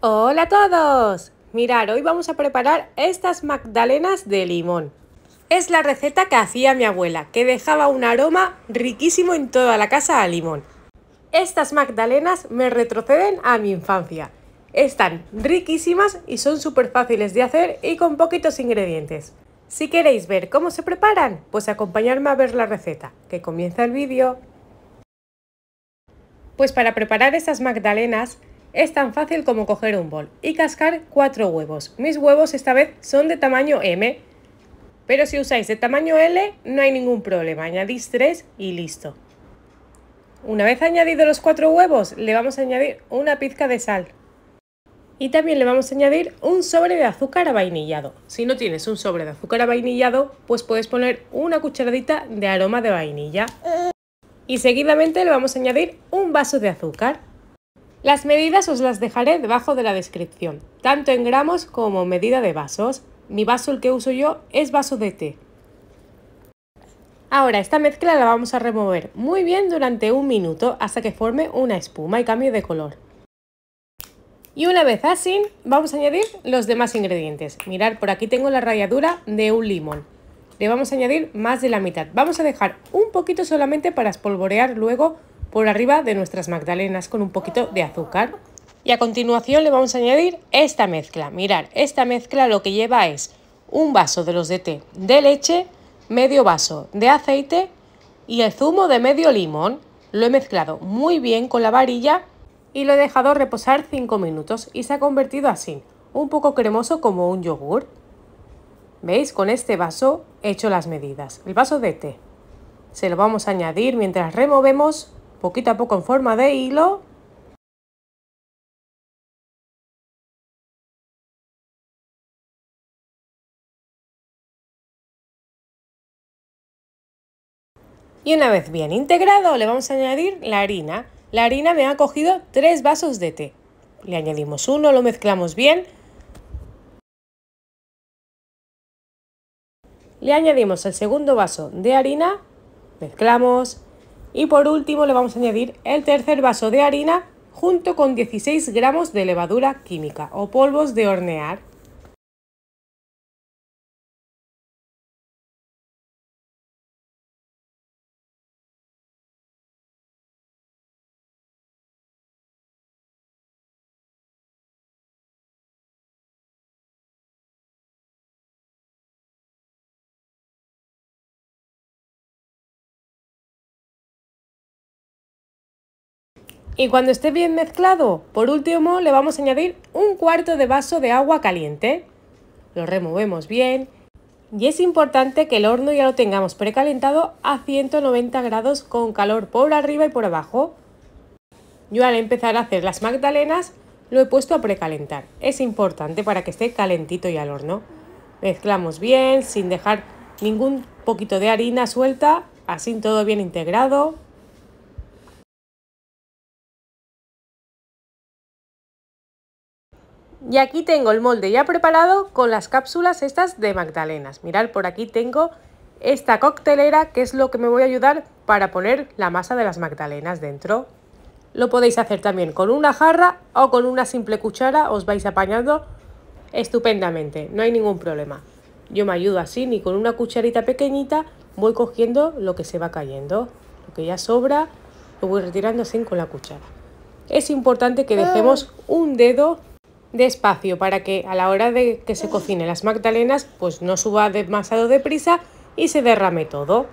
Hola a todos. Mirad, hoy vamos a preparar estas magdalenas de limón. Es la receta que hacía mi abuela, que dejaba un aroma riquísimo en toda la casa a limón. Estas magdalenas me retroceden a mi infancia. Están riquísimas y son súper fáciles de hacer y con poquitos ingredientes. Si queréis ver cómo se preparan, pues acompañarme a ver la receta, que comienza el vídeo. Pues para preparar estas magdalenas es tan fácil como coger un bol y cascar cuatro huevos. Mis huevos esta vez son de tamaño M, pero si usáis de tamaño L no hay ningún problema, añadís tres y listo. Una vez añadidos los cuatro huevos le vamos a añadir una pizca de sal. Y también le vamos a añadir un sobre de azúcar avainillado. Si no tienes un sobre de azúcar avainillado, pues puedes poner una cucharadita de aroma de vainilla. Y seguidamente le vamos a añadir un vaso de azúcar. Las medidas os las dejaré debajo de la descripción, tanto en gramos como medida de vasos. Mi vaso el que uso yo es vaso de té. Ahora esta mezcla la vamos a remover muy bien durante un minuto hasta que forme una espuma y cambie de color. Y una vez así, vamos a añadir los demás ingredientes. Mirad por aquí tengo la ralladura de un limón. Le vamos a añadir más de la mitad. Vamos a dejar un poquito solamente para espolvorear luego por arriba de nuestras magdalenas con un poquito de azúcar. Y a continuación le vamos a añadir esta mezcla. Mirad, esta mezcla lo que lleva es un vaso de los de té de leche, medio vaso de aceite y el zumo de medio limón. Lo he mezclado muy bien con la varilla y lo he dejado reposar 5 minutos y se ha convertido así, un poco cremoso como un yogur. ¿Veis? Con este vaso he hecho las medidas, el vaso de té. Se lo vamos a añadir mientras removemos poquito a poco en forma de hilo Y una vez bien integrado, le vamos a añadir la harina. La harina me ha cogido tres vasos de té. Le añadimos uno, lo mezclamos bien. Le añadimos el segundo vaso de harina, mezclamos, y por último le vamos a añadir el tercer vaso de harina junto con 16 gramos de levadura química o polvos de hornear. Y cuando esté bien mezclado, por último le vamos a añadir un cuarto de vaso de agua caliente. Lo removemos bien y es importante que el horno ya lo tengamos precalentado a 190 grados con calor por arriba y por abajo. Yo al empezar a hacer las magdalenas lo he puesto a precalentar. Es importante para que esté calentito ya el horno. Mezclamos bien sin dejar ningún poquito de harina suelta, así todo bien integrado. Y aquí tengo el molde ya preparado con las cápsulas estas de magdalenas. Mirad, por aquí tengo esta coctelera que es lo que me voy a ayudar para poner la masa de las magdalenas dentro. Lo podéis hacer también con una jarra o con una simple cuchara, os vais apañando estupendamente, no hay ningún problema. Yo me ayudo así, ni con una cucharita pequeñita voy cogiendo lo que se va cayendo, lo que ya sobra lo voy retirando así con la cuchara. Es importante que dejemos ah. un dedo de espacio para que a la hora de que se cocine las magdalenas pues no suba demasiado deprisa y se derrame todo.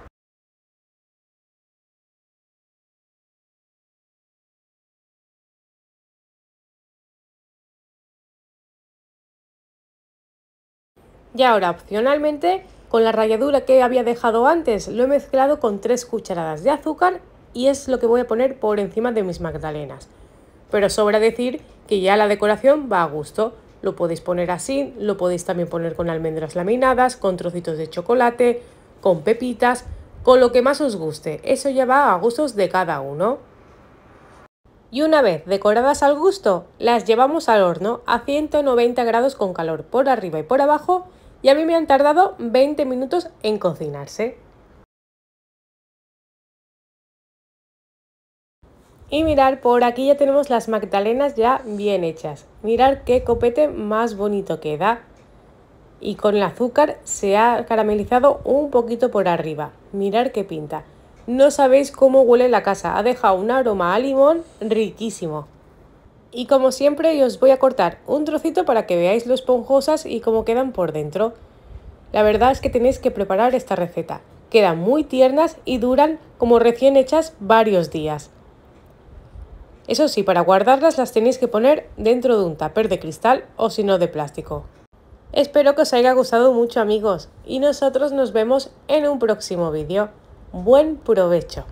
Y ahora opcionalmente con la ralladura que había dejado antes lo he mezclado con 3 cucharadas de azúcar y es lo que voy a poner por encima de mis magdalenas. Pero sobra decir que ya la decoración va a gusto. Lo podéis poner así, lo podéis también poner con almendras laminadas, con trocitos de chocolate, con pepitas, con lo que más os guste. Eso ya va a gustos de cada uno. Y una vez decoradas al gusto, las llevamos al horno a 190 grados con calor por arriba y por abajo y a mí me han tardado 20 minutos en cocinarse. Y mirar, por aquí ya tenemos las magdalenas ya bien hechas. Mirar qué copete más bonito queda. Y con el azúcar se ha caramelizado un poquito por arriba. Mirar qué pinta. No sabéis cómo huele la casa. Ha dejado un aroma a limón riquísimo. Y como siempre os voy a cortar un trocito para que veáis lo esponjosas y cómo quedan por dentro. La verdad es que tenéis que preparar esta receta. Quedan muy tiernas y duran como recién hechas varios días. Eso sí, para guardarlas las tenéis que poner dentro de un tupper de cristal o si no de plástico. Espero que os haya gustado mucho amigos y nosotros nos vemos en un próximo vídeo. ¡Buen provecho!